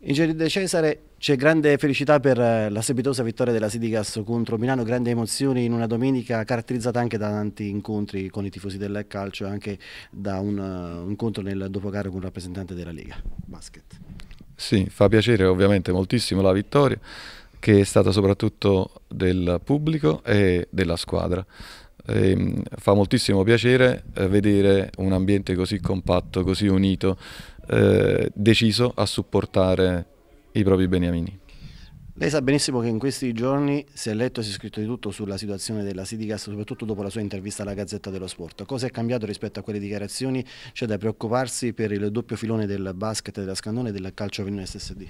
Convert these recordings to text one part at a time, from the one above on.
Ingegnere De Cesare, c'è grande felicità per eh, la sepitosa vittoria della Sidigas contro Milano, grandi emozioni in una domenica caratterizzata anche da tanti incontri con i tifosi del calcio e anche da un, un eh, incontro nel dopocarro con un rappresentante della Lega Basket. Sì, fa piacere ovviamente moltissimo la vittoria che è stata soprattutto del pubblico e della squadra. E ehm, fa moltissimo piacere eh, vedere un ambiente così compatto, così unito eh, deciso a supportare i propri beniamini. Lei sa benissimo che in questi giorni si è letto e si è scritto di tutto sulla situazione della Sidigas, soprattutto dopo la sua intervista alla Gazzetta dello Sport. Cosa è cambiato rispetto a quelle dichiarazioni? C'è da preoccuparsi per il doppio filone del basket, della Scandone e del calcio Venone SSD?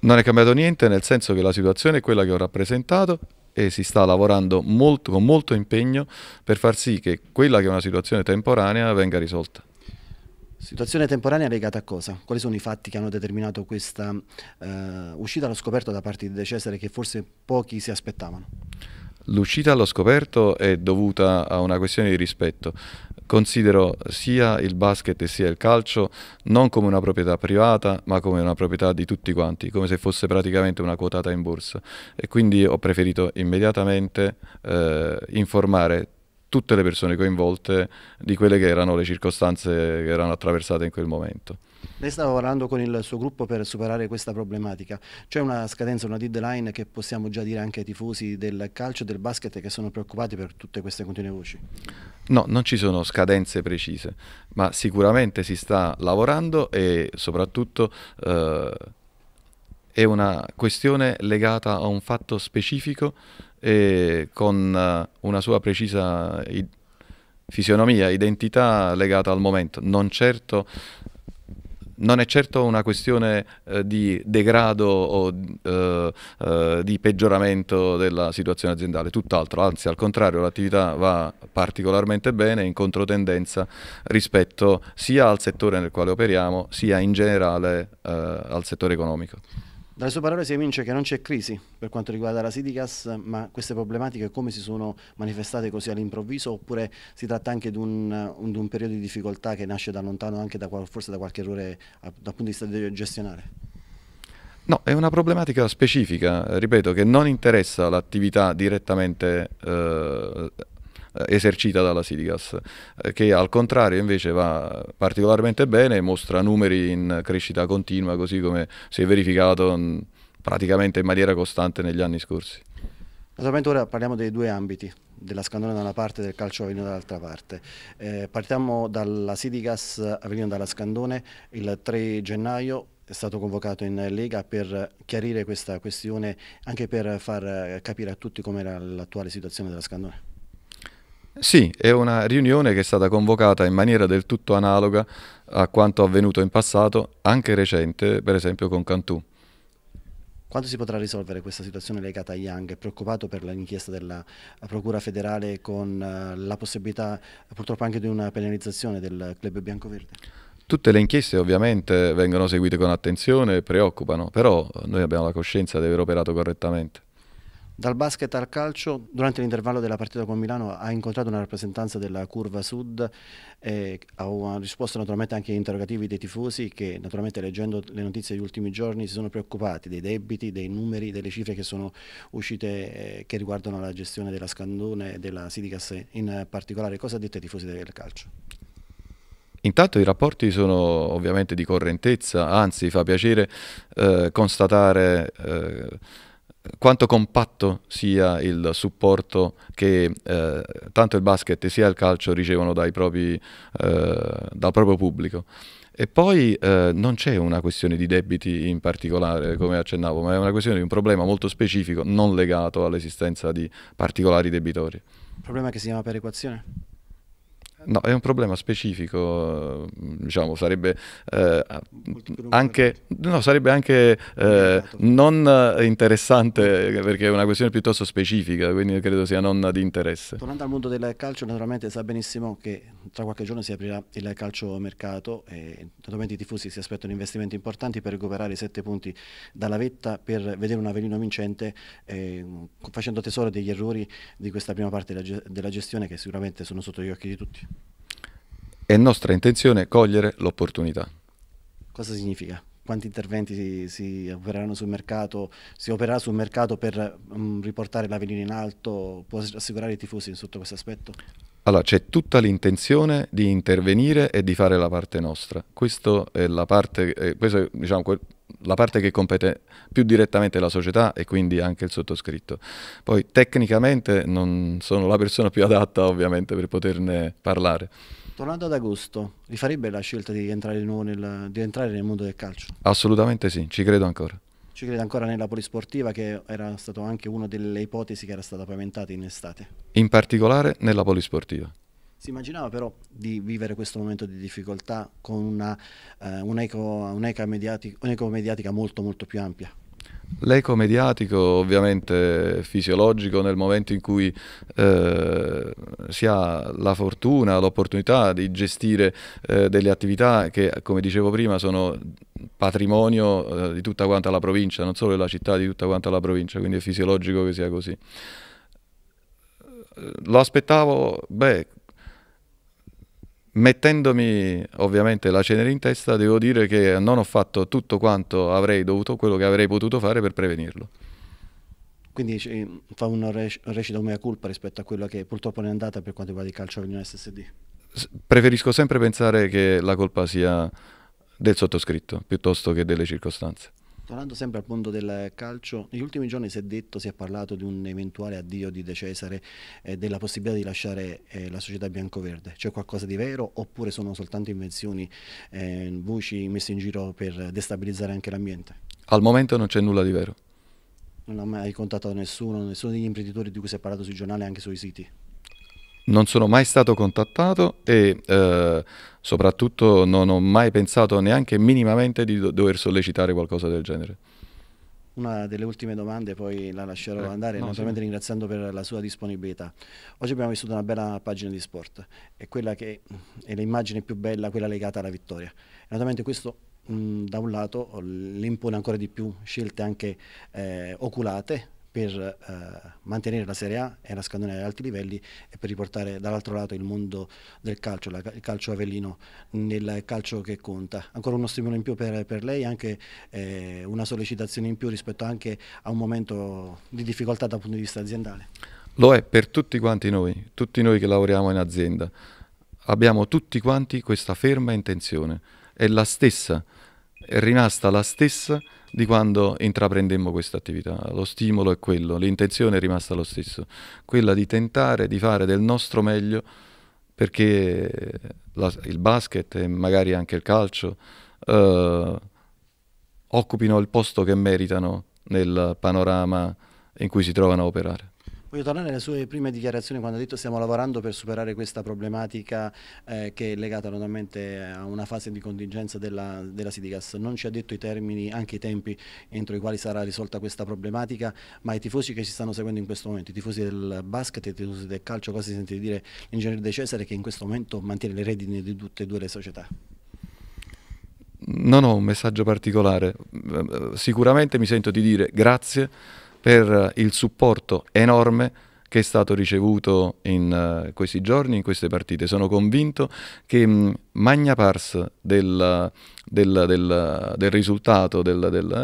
Non è cambiato niente, nel senso che la situazione è quella che ho rappresentato e si sta lavorando molto, con molto impegno per far sì che quella che è una situazione temporanea venga risolta. Situazione temporanea legata a cosa? Quali sono i fatti che hanno determinato questa eh, uscita allo scoperto da parte di De Cesare che forse pochi si aspettavano? L'uscita allo scoperto è dovuta a una questione di rispetto. Considero sia il basket sia il calcio non come una proprietà privata, ma come una proprietà di tutti quanti, come se fosse praticamente una quotata in borsa. E quindi ho preferito immediatamente eh, informare tutte le persone coinvolte di quelle che erano le circostanze che erano attraversate in quel momento. Lei stava lavorando con il suo gruppo per superare questa problematica. C'è una scadenza, una deadline che possiamo già dire anche ai tifosi del calcio e del basket che sono preoccupati per tutte queste continue voci? No, non ci sono scadenze precise, ma sicuramente si sta lavorando e soprattutto eh, è una questione legata a un fatto specifico e eh, con eh, una sua precisa id fisionomia, identità legata al momento, non, certo, non è certo una questione eh, di degrado o eh, eh, di peggioramento della situazione aziendale, tutt'altro, anzi al contrario l'attività va particolarmente bene in controtendenza rispetto sia al settore nel quale operiamo sia in generale eh, al settore economico. Dalle sue parole si evince che non c'è crisi per quanto riguarda la Sidicas, ma queste problematiche come si sono manifestate così all'improvviso oppure si tratta anche di un, un, un, periodo di difficoltà che nasce da lontano anche da, forse da qualche errore dal punto di vista gestionale? No, è una problematica specifica, ripeto, che non interessa l'attività direttamente eh, eh, esercita dalla Sidigas, eh, che al contrario invece va particolarmente bene, mostra numeri in crescita continua, così come si è verificato mm, praticamente in maniera costante negli anni scorsi. Naturalmente ora parliamo dei due ambiti, della Scandone da una parte e del calcio Avellino dall'altra parte. Eh, partiamo dalla Sidigas Avellino dalla Scandone il 3 gennaio è stato convocato in Lega per chiarire questa questione, anche per far eh, capire a tutti com'era l'attuale situazione della Scandone. Sì, è una riunione che è stata convocata in maniera del tutto analoga a quanto avvenuto in passato, anche recente, per esempio con Cantù. Quanto si potrà risolvere questa situazione legata a Young? È preoccupato per l'inchiesta della Procura federale con eh, la possibilità purtroppo anche di una penalizzazione del club bianco-verde? Tutte le inchieste ovviamente vengono seguite con attenzione e preoccupano, però noi abbiamo la coscienza di aver operato correttamente. Dal basket al calcio, durante l'intervallo della partita con Milano ha incontrato una rappresentanza della curva sud e ha risposto naturalmente anche agli interrogativi dei tifosi che naturalmente leggendo le notizie degli ultimi giorni si sono preoccupati dei debiti, dei numeri, delle cifre che sono uscite eh, che riguardano la gestione della Scandone e della Sidicas in particolare. Cosa ha detto ai tifosi del calcio? Intanto i rapporti sono ovviamente di correntezza, anzi fa piacere eh, constatare eh, quanto compatto sia il supporto che eh, tanto il basket sia il calcio ricevono propri, eh, dal proprio pubblico. E poi eh, non c'è una questione di debiti in particolare, come accennavo, ma è una questione di un problema molto specifico, non legato all'esistenza di particolari debitori. Un problema che si chiama perequazione? No, è un problema specifico, mm, diciamo, sarebbe, eh, anche, no, sarebbe anche eh, non interessante perché è una questione piuttosto specifica, quindi credo sia non di interesse. Tornando al mondo del calcio, naturalmente sa benissimo che tra qualche giorno si aprirà il calcio mercato e naturalmente i tifosi si aspettano investimenti importanti per recuperare i sette punti dalla vetta per vedere un avellino vincente eh, facendo tesoro degli errori di questa prima parte della, della gestione che sicuramente sono sotto gli occhi di tutti. È nostra intenzione cogliere l'opportunità. Cosa significa? quanti interventi si, si, opereranno sul mercato, si opererà sul mercato per mh, mm, riportare l'avenire in alto, può assicurare i tifosi sotto questo aspetto? Allora, c'è tutta l'intenzione di intervenire e di fare la parte nostra. Questo è la parte, eh, questo è diciamo, quel, la parte che compete più direttamente la società e quindi anche il sottoscritto. Poi tecnicamente non sono la persona più adatta ovviamente per poterne parlare. Tornando ad agosto, rifarebbe la scelta di entrare, nel, di entrare nel mondo del calcio? Assolutamente sì, ci credo ancora ci credo ancora nella polisportiva che era stata anche una delle ipotesi che era stata paventata in estate? In particolare nella polisportiva. Si immaginava però di vivere questo momento di difficoltà con una, eh, un'eco, un'eco, mediatica, un'eco mediatica molto molto più ampia? L'eco mediatico ovviamente fisiologico nel momento in cui eh, si ha la fortuna, l'opportunità di gestire eh, delle attività che come dicevo prima sono patrimonio eh, di tutta quanta la provincia, non solo della città, di tutta quanta la provincia, quindi è fisiologico che sia così. Lo aspettavo, beh, Mettendomi ovviamente la cenere in testa, devo dire che non ho fatto tutto quanto avrei dovuto, quello che avrei potuto fare per prevenirlo. Quindi eh, fa un recito mea colpa rispetto a quello che purtroppo non è andata per quanto riguarda il calcio Avignone SSD? Preferisco sempre pensare che la colpa sia del sottoscritto piuttosto che delle circostanze. Tornando sempre al punto del calcio, negli ultimi giorni si è detto, si è parlato di un eventuale addio di De Cesare e eh, della possibilità di lasciare eh, la società biancoverde. C'è qualcosa di vero oppure sono soltanto invenzioni, eh, voci messe in giro per destabilizzare anche l'ambiente? Al momento non c'è nulla di vero. Non ho mai contattato nessuno, nessuno degli imprenditori di cui si è parlato sui giornali e anche sui siti? non sono mai stato contattato e eh, soprattutto non ho mai pensato neanche minimamente di do dover sollecitare qualcosa del genere. Una delle ultime domande, poi la lascerò eh, andare, no, naturalmente sì. ringraziando per la sua disponibilità. Oggi abbiamo vissuto una bella pagina di sport, è quella che è l'immagine più bella, quella legata alla vittoria. Naturalmente questo da un lato le impone ancora di più scelte anche eh, oculate, per eh, mantenere la Serie A e la scandinavia ad alti livelli e per riportare dall'altro lato il mondo del calcio, la, il calcio avellino nel calcio che conta. Ancora uno stimolo in più per, per lei, anche eh, una sollecitazione in più rispetto anche a un momento di difficoltà dal punto di vista aziendale. Lo è per tutti quanti noi, tutti noi che lavoriamo in azienda. Abbiamo tutti quanti questa ferma intenzione, è la stessa è rimasta la stessa di quando intraprendemmo questa attività. Lo stimolo è quello, l'intenzione è rimasta lo stesso, quella di tentare di fare del nostro meglio perché la, il basket e magari anche il calcio eh, occupino il posto che meritano nel panorama in cui si trovano a operare. Voglio tornare alle sue prime dichiarazioni quando ha detto stiamo lavorando per superare questa problematica eh, che è legata naturalmente a una fase di contingenza della, della Sidigas. Non ci ha detto i termini, anche i tempi entro i quali sarà risolta questa problematica, ma i tifosi che ci stanno seguendo in questo momento, i tifosi del basket e i tifosi del calcio, cosa si sente di dire l'ingegnere De Cesare che in questo momento mantiene le redini di tutte e due le società? Non ho un messaggio particolare, sicuramente mi sento di dire grazie per il supporto enorme che è stato ricevuto in uh, questi giorni, in queste partite. Sono convinto che mh, mm, magna pars del, del, del, del risultato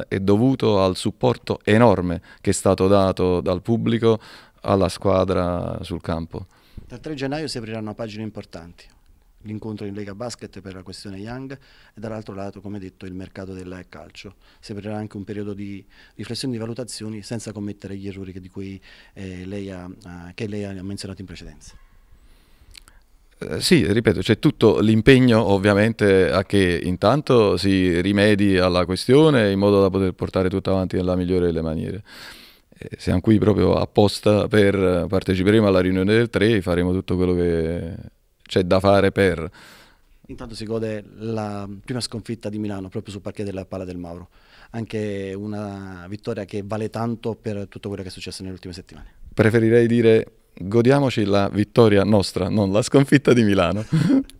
è dovuto al supporto enorme che è stato dato dal pubblico alla squadra sul campo. Dal 3 gennaio si apriranno pagine importanti, l'incontro in Lega Basket per la questione Young e dall'altro lato, come detto, il mercato del calcio. Si aprirà anche un periodo di riflessione e di valutazioni senza commettere gli errori che, cui, eh, lei, ha, che lei ha menzionato in precedenza. Eh, sì, ripeto, c'è tutto l'impegno ovviamente a che intanto si rimedi alla questione in modo da poter portare tutto avanti nella migliore delle maniere eh, siamo qui proprio apposta per eh, parteciperemo alla riunione del 3 faremo tutto quello che c'è da fare per... Intanto si gode la prima sconfitta di Milano proprio sul parquet della Palla del Mauro, anche una vittoria che vale tanto per tutto quello che è successo nelle ultime settimane. Preferirei dire godiamoci la vittoria nostra, non la sconfitta di Milano.